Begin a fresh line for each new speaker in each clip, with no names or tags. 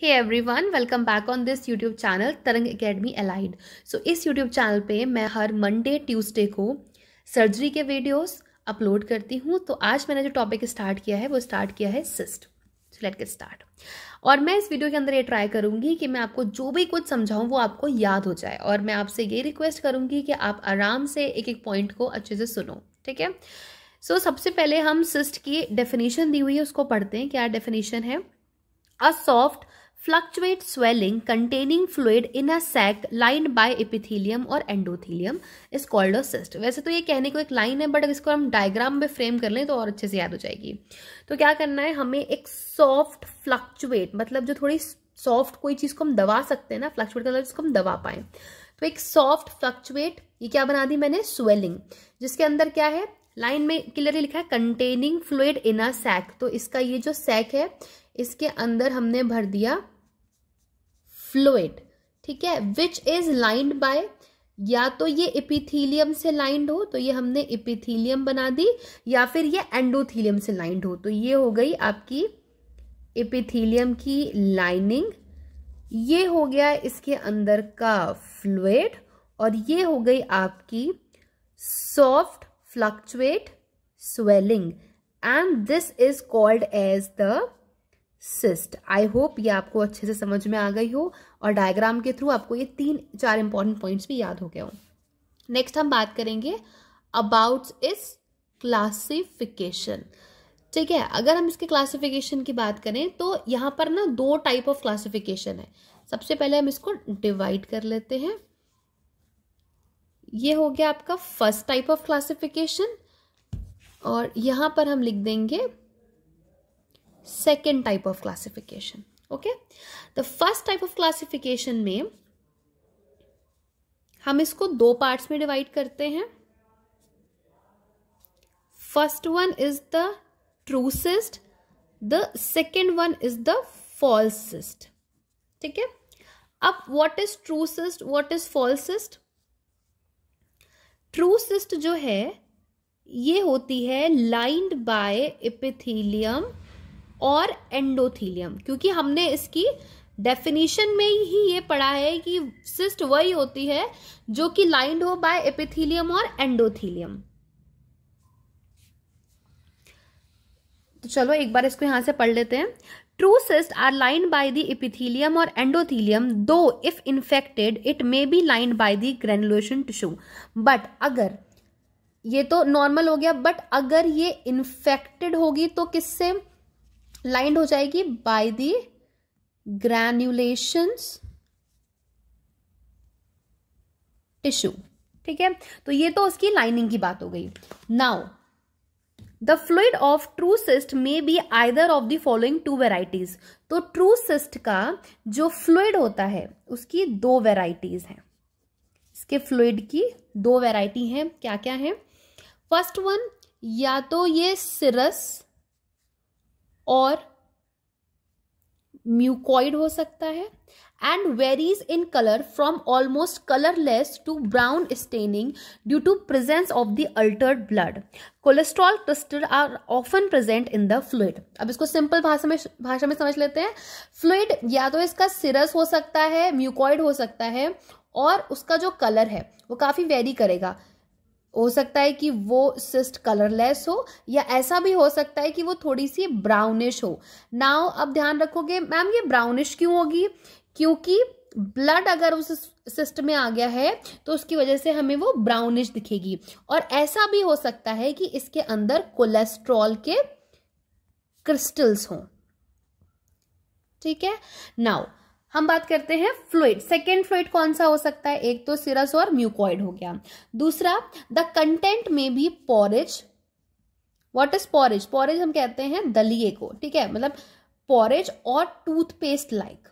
hey everyone welcome back on this YouTube channel Tarang academy allied so इस YouTube channel पे मैं हर Monday Tuesday को surgery के वीडियोस अपलोड करती हूँ तो आज मैंने जो टॉपिक स्टार्ट किया है वो स्टार्ट किया है cyst so let get start और मैं इस वीडियो के अंदर ये ट्राई करूँगी कि मैं आपको जो भी कुछ समझाऊँ वो आपको याद हो जाए और मैं आपसे ये रिक्वेस्ट करूँगी कि आप आराम से एक एक पॉइंट को अच्छे से सुनो ठीक है सो सबसे पहले हम सिस्ट की डेफिनेशन दी हुई है उसको पढ़ते हैं क्या डेफिनेशन है a soft fluctuate swelling containing fluid in a sac line by epithelium और एंडोथीलियम इज कॉल्ड a वैसे तो ये कहने को एक लाइन है बट अगर इसको हम डायग्राम में फ्रेम कर लें तो और अच्छे से याद हो जाएगी तो क्या करना है हमें एक सॉफ्ट फ्लक्चुएट मतलब जो थोड़ी सॉफ्ट कोई चीज़ को हम दबा सकते हैं ना फ्लक्चुएट मतलब जिसको हम दबा पाए तो एक सॉफ्ट फ्लक्चुएट ये क्या बना दी मैंने स्वेलिंग जिसके अंदर क्या है लाइन में क्लियरली लिखा है containing fluid in a sac तो इसका ये जो सैक है इसके अंदर हमने भर दिया फ्लूड ठीक है विच इज लाइंड बाय या तो ये इपिथीलियम से लाइंड हो तो ये हमने इपिथीलियम बना दी या फिर ये एंडोथीलियम से लाइंड हो तो ये हो गई आपकी इपिथीलियम की लाइनिंग ये हो गया इसके अंदर का फ्लूड और ये हो गई आपकी soft fluctuate, swelling and this is called as the cyst I hope ये आपको अच्छे से समझ में आ गई हो और डायग्राम के थ्रू आपको ये तीन चार इंपॉर्टेंट पॉइंट्स भी याद हो gaye ho नेक्स्ट हम बात करेंगे अबाउट इस classification ठीक है अगर हम इसके क्लासिफिकेशन की बात करें तो यहाँ पर ना दो टाइप ऑफ क्लासिफिकेशन है सबसे पहले हम इसको डिवाइड कर लेते हैं ये हो गया आपका फर्स्ट टाइप ऑफ क्लासिफिकेशन और यहाँ पर हम लिख देंगे second type of classification okay the first type of classification में हम इसको दो पार्ट्स में डिवाइड करते हैं first one is the true cyst the second one is the false cyst ठीक है अब what is true cyst what is false cyst true cyst जो है ये होती है लाइंड बाय एपिथीलियम और एंडोथीलियम क्योंकि हमने इसकी डेफिनेशन में ही ये पढ़ा है कि सिस्ट वही होती है जो कि लाइंड हो बाय एपिथीलियम और एंडोथीलियम तो चलो एक बार इसको यहां से पढ़ लेते हैं true cyst are line by the epithelium और एंडोथीलियम दो if infected it may be line by the granulation tissue but अगर ये तो नॉर्मल हो गया बट अगर ये इन्फेक्टेड होगी तो किससे लाइंड हो जाएगी बाय दी ग्रैन्युलेशन टिश्यू ठीक है तो ये तो उसकी लाइनिंग की बात हो गई now the fluid of true cyst में be either of the following two varieties तो ट्रू सिस्ट का जो फ्लूड होता है उसकी दो वेराइटीज हैं इसके फ्लूड की दो वेराइटी हैं क्या क्या है फर्स्ट वन या तो ये सिरस और म्यूकॉइड हो सकता है and varies in colour from almost colourless to brown staining due to presence of the altered blood cholesterol crystal are often present in the fluid अब इसको सिंपल भाषा में भाषा में समझ लेते हैं फ्लूड या तो इसका सिरस हो सकता है म्यूकॉइड हो सकता है और उसका जो कलर है वो काफ़ी वेरी करेगा हो सकता है कि वो सिस्ट कलरलेस हो या ऐसा भी हो सकता है कि वो थोड़ी सी ब्राउनिश हो नाउ अब ध्यान रखोगे मैम ये ब्राउनिश क्यों होगी क्योंकि ब्लड अगर उस सिस्ट में आ गया है तो उसकी वजह से हमें वो ब्राउनिश दिखेगी और ऐसा भी हो सकता है कि इसके अंदर कोलेस्ट्रॉल के क्रिस्टल्स हों ठीक है नाउ हम बात करते हैं फ्लूड सेकेंड फ्लूड कौन सा हो सकता है एक तो सिरस और म्यूकॉइड हो गया दूसरा द कंटेंट में भी porridge what is porridge porridge हम कहते हैं दलिए को ठीक है मतलब पॉरेज और टूथपेस्ट लाइक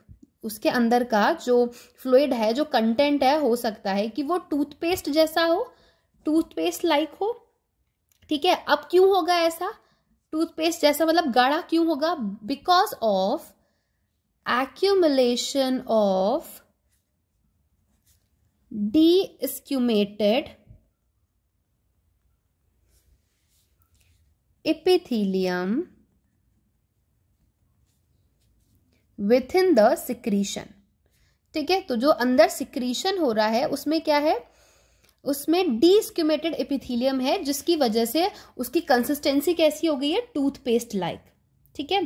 उसके अंदर का जो फ्लूड है जो कंटेंट है हो सकता है कि वो टूथपेस्ट जैसा हो टूथपेस्ट लाइक हो ठीक है अब क्यों होगा ऐसा टूथपेस्ट जैसा मतलब गाढ़ा क्यों होगा because of accumulation of de-squamated epithelium within the secretion ठीक है तो जो अंदर सिक्रीशन हो रहा है उसमें क्या है उसमें डीस्क्यूमेटेड एपिथीलियम है जिसकी वजह से उसकी कंसिस्टेंसी कैसी हो गई है टूथपेस्ट लाइक ठीक है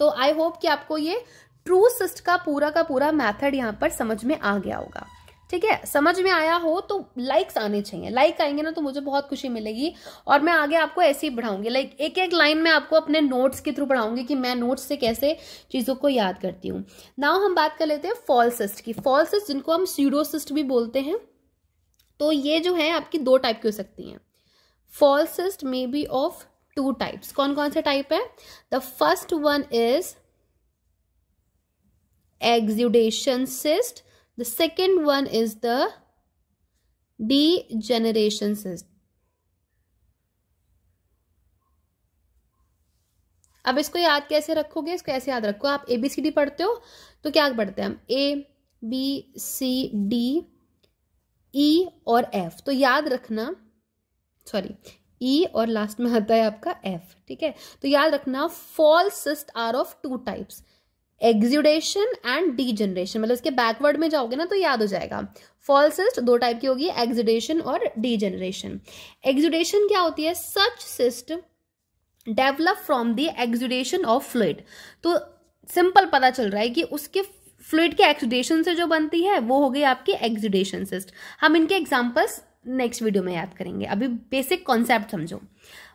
तो आई होप कि आपको ये ट्रू सिस्ट का पूरा का पूरा मैथड यहाँ पर समझ में आ गया होगा ठीक है समझ में आया हो तो लाइक्स आने चाहिए लाइक आएंगे ना तो मुझे बहुत खुशी मिलेगी और मैं आगे आपको ऐसे ही बढ़ाऊंगी लाइक एक एक लाइन में आपको अपने नोट्स के थ्रू बढ़ाऊंगी कि मैं नोट्स से कैसे चीज़ों को याद करती हूँ नाउ हम बात कर लेते हैं फॉल्सिस्ट की फॉल्सिस्ट जिनको हम सीडोसिस्ट भी बोलते हैं तो ये जो है आपकी दो टाइप की हो सकती है false cyst may be of two types कौन कौन से टाइप है the first one is exudation cyst the second one is the degeneration cyst अब इसको याद कैसे रखोगे इसको ऐसे याद रखो आप एबीसीडी पढ़ते हो तो क्या पढ़ते हैं हम A B C D E और एफ तो याद रखना सॉरी ई e और लास्ट में आता है आपका एफ ठीक है तो याद रखना false cyst are of two types exudation and degeneration मतलब इसके बैकवर्ड में जाओगे ना तो याद हो जाएगा फॉल्सिस्ट दो टाइप की होगी एक्जुडेशन और डी जनरेशन एग्जुडेशन क्या होती है such cyst develop from the exudation of fluid तो सिंपल पता चल रहा है कि उसके फ्लूड के एक्सुडेशन से जो बनती है वो हो गई आपकी एक्जुडेशन सिस्ट हम इनके एग्जाम्पल्स नेक्स्ट वीडियो में याद करेंगे अभी बेसिक कॉन्सेप्ट समझो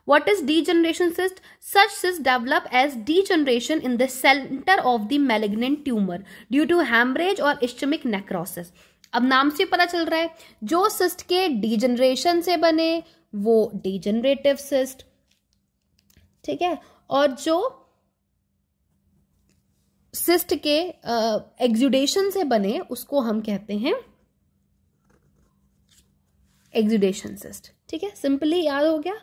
what is degeneration cyst such cyst develop as degeneration in the centre of the malignant tumour due to haemorrhage और इस्टमिक नेक्रोसिस अब नाम से पता चल रहा है जो सिस्ट के डी जनरेशन से बने वो डी जनरेटिव सिस्ट ठीक है और जो सिस्ट के एग्जुडेशन uh, से बने उसको हम कहते हैं एग्जुडेशन सिस्ट ठीक है सिंपली याद हो गया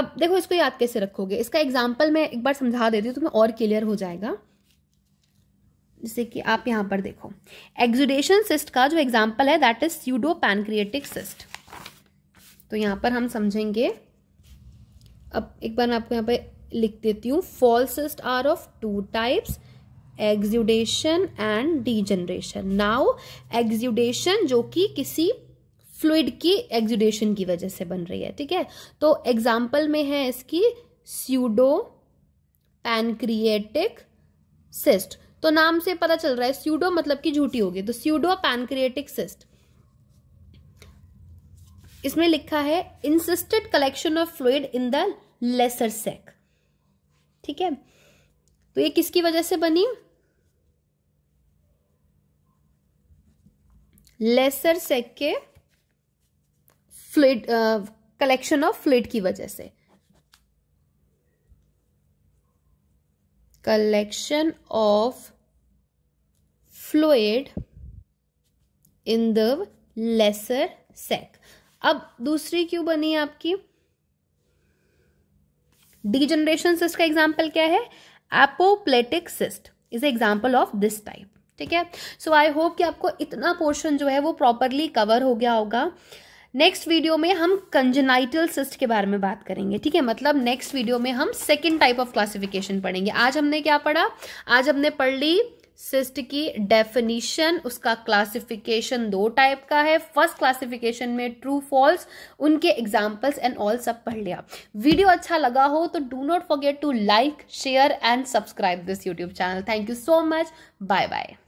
अब देखो इसको याद कैसे रखोगे इसका एग्जाम्पल मैं एक बार समझा देती हूँ तो तुम्हें और क्लियर हो जाएगा जैसे कि आप यहाँ पर देखो एग्जुडेशन सिस्ट का जो एग्जाम्पल है that is pseudo pancreatic cyst तो यहाँ पर हम समझेंगे अब एक बार मैं आपको यहाँ पर लिख देती हूँ false cyst are of two types exudation and degeneration now exudation जो कि किसी फ्लूड की एग्जुडेशन की वजह से बन रही है ठीक है तो एग्जाम्पल में है इसकी स्यूडो पैनक्रिएटिक सिस्ट तो नाम से पता चल रहा है स्यूडो मतलब कि झूठी होगी तो स्यूडो पैनक्रिएटिक सिस्ट इसमें लिखा है encysted collection of fluid in the lesser sac ठीक है तो ये किसकी वजह से बनी लेसर सेक के फ्लूड कलेक्शन ऑफ फ्लूड की वजह से collection of fluid in the lesser sac अब दूसरी क्यों बनी आपकी डिजनरेशन सिस्ट का एग्जाम्पल क्या है apoplectic cyst is example of this type ठीक है सो आई होप कि आपको इतना पोर्शन जो है वो प्रॉपरली कवर हो गया होगा नेक्स्ट वीडियो में हम कंजनाइटल सिस्ट के बारे में बात करेंगे ठीक है मतलब नेक्स्ट वीडियो में हम सेकेंड टाइप ऑफ क्लासिफिकेशन पढ़ेंगे आज हमने क्या पढ़ा आज हमने पढ़ ली सिस्ट की डेफिनीशन उसका क्लासिफिकेशन दो टाइप का है फर्स्ट क्लासिफिकेशन में ट्रू फॉल्स उनके एग्जाम्पल्स एंड ऑल सब पढ़ लिया वीडियो अच्छा लगा हो तो do not forget to like share and subscribe this YouTube channel thank you so much bye bye